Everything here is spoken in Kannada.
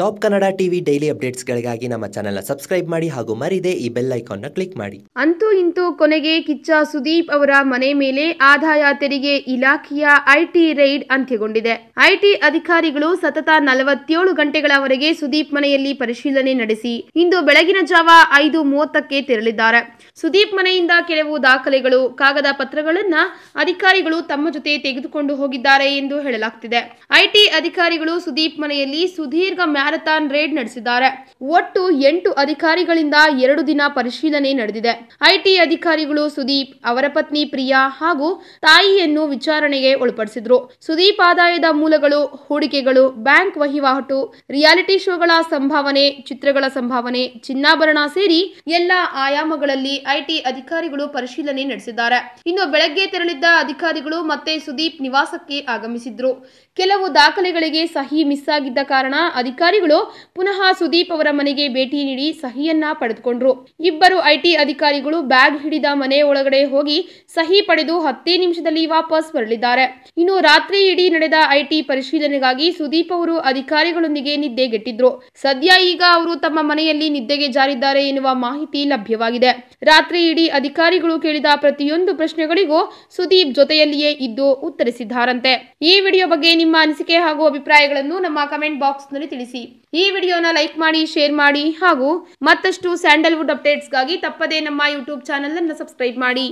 ಟಾಪ್ ಕನ್ನಡ ಟಿವಿ ಡೈಲಿ ಗಳಿಗಾಗಿ ನಮ್ಮ ಚಾನೆಲ್ನ ಸಬ್ಸ್ಕ್ರೈಬ್ ಮಾಡಿ ಹಾಗೂ ಮರಿದೆ ಈ ಬೆಲ್ ಐಕಾನ್ನ ಕ್ಲಿಕ್ ಮಾಡಿ ಅಂತೂ ಇಂತೂ ಕೊನೆಗೆ ಕಿಚ್ಚ ಸುದೀಪ್ ಅವರ ಮನೆ ಮೇಲೆ ಆದಾಯ ತೆರಿಗೆ ಇಲಾಖೆಯ ಐಟಿ ರೈಡ್ ಅಂತ್ಯಗೊಂಡಿದೆ ಐಟಿ ಅಧಿಕಾರಿಗಳು ಸತತ ನಲವತ್ತೇಳು ಗಂಟೆಗಳವರೆಗೆ ಸುದೀಪ್ ಮನೆಯಲ್ಲಿ ಪರಿಶೀಲನೆ ನಡೆಸಿ ಇಂದು ಬೆಳಗಿನ ಜಾವ ಐದು ಮೂವತ್ತಕ್ಕೆ ತೆರಳಿದ್ದಾರೆ ಸುದೀಪ್ ಮನೆಯಿಂದ ಕೆಲವು ದಾಖಲೆಗಳು ಕಾಗದ ಪತ್ರಗಳನ್ನ ಅಧಿಕಾರಿಗಳು ತಮ್ಮ ಜೊತೆ ತೆಗೆದುಕೊಂಡು ಹೋಗಿದ್ದಾರೆ ಎಂದು ಹೇಳಲಾಗ್ತಿದೆ ಐಟಿ ಅಧಿಕಾರಿಗಳು ಸುದೀಪ್ ಮನೆಯಲ್ಲಿ ಸುದೀರ್ಘ ಮ್ಯಾರಥಾನ್ ರೇಡ್ ನಡೆಸಿದ್ದಾರೆ ಒಟ್ಟು ಎಂಟು ಅಧಿಕಾರಿಗಳಿಂದ ಎರಡು ದಿನ ಪರಿಶೀಲನೆ ನಡೆದಿದೆ ಐಟಿ ಅಧಿಕಾರಿಗಳು ಸುದೀಪ್ ಅವರ ಪತ್ನಿ ಪ್ರಿಯಾ ಹಾಗೂ ತಾಯಿಯನ್ನು ವಿಚಾರಣೆಗೆ ಒಳಪಡಿಸಿದ್ರು ಸುದೀಪ್ ಆದಾಯದ ಮೂಲಗಳು ಹೂಡಿಕೆಗಳು ಬ್ಯಾಂಕ್ ವಹಿವಾಟು ರಿಯಾಲಿಟಿ ಶೋಗಳ ಸಂಭಾವನೆ ಚಿತ್ರಗಳ ಸಂಭಾವನೆ ಚಿನ್ನಾಭರಣ ಸೇರಿ ಎಲ್ಲ ಆಯಾಮಗಳಲ್ಲಿ ಐಟಿ ಅಧಿಕಾರಿಗಳು ಪರಿಶೀಲನೆ ನಡೆಸಿದ್ದಾರೆ ಇನ್ನು ಬೆಳಗ್ಗೆ ತೆರಳಿದ್ದ ಅಧಿಕಾರಿಗಳು ಮತ್ತೆ ಸುದೀಪ್ ನಿವಾಸಕ್ಕೆ ಆಗಮಿಸಿದ್ರು ಕೆಲವು ದಾಖಲೆಗಳಿಗೆ ಸಹಿ ಮಿಸ್ ಆಗಿದ್ದ ಕಾರಣ ಅಧಿಕಾರಿ ಅಧಿಕಾರಿಗಳು ಪುನಃ ಸುದೀಪ್ ಅವರ ಮನೆಗೆ ಭೇಟಿ ನೀಡಿ ಸಹಿಯನ್ನ ಪಡೆದುಕೊಂಡ್ರು ಇಬ್ಬರು ಐಟಿ ಅಧಿಕಾರಿಗಳು ಬ್ಯಾಗ್ ಹಿಡಿದ ಮನೆ ಒಳಗಡೆ ಹೋಗಿ ಸಹಿ ಪಡೆದು ಹತ್ತೇ ನಿಮಿಷದಲ್ಲಿ ವಾಪಸ್ ಬರಲಿದ್ದಾರೆ ಇನ್ನು ರಾತ್ರಿ ಇಡೀ ನಡೆದ ಐಟಿ ಪರಿಶೀಲನೆಗಾಗಿ ಸುದೀಪ್ ಅವರು ಅಧಿಕಾರಿಗಳೊಂದಿಗೆ ನಿದ್ದೆಗೆಟ್ಟಿದ್ರು ಸದ್ಯ ಈಗ ಅವರು ತಮ್ಮ ಮನೆಯಲ್ಲಿ ನಿದ್ದೆಗೆ ಜಾರಿದ್ದಾರೆ ಎನ್ನುವ ಮಾಹಿತಿ ಲಭ್ಯವಾಗಿದೆ ರಾತ್ರಿ ಇಡೀ ಅಧಿಕಾರಿಗಳು ಕೇಳಿದ ಪ್ರತಿಯೊಂದು ಪ್ರಶ್ನೆಗಳಿಗೂ ಸುದೀಪ್ ಜೊತೆಯಲ್ಲಿಯೇ ಇದ್ದು ಉತ್ತರಿಸಿದ್ದಾರಂತೆ ಈ ವಿಡಿಯೋ ಬಗ್ಗೆ ನಿಮ್ಮ ಅನಿಸಿಕೆ ಹಾಗೂ ಅಭಿಪ್ರಾಯಗಳನ್ನು ನಮ್ಮ ಕಮೆಂಟ್ ಬಾಕ್ಸ್ನಲ್ಲಿ ತಿಳಿಸಿ ಈ ವಿಡಿಯೋನ ಲೈಕ್ ಮಾಡಿ ಶೇರ್ ಮಾಡಿ ಹಾಗೂ ಮತ್ತಷ್ಟು ಸ್ಯಾಂಡಲ್ವುಡ್ ಅಪ್ಡೇಟ್ಸ್ಗಾಗಿ ತಪ್ಪದೇ ನಮ್ಮ ಯೂಟ್ಯೂಬ್ ಚಾನಲ್ ಅನ್ನು ಸಬ್ಸ್ಕ್ರೈಬ್ ಮಾಡಿ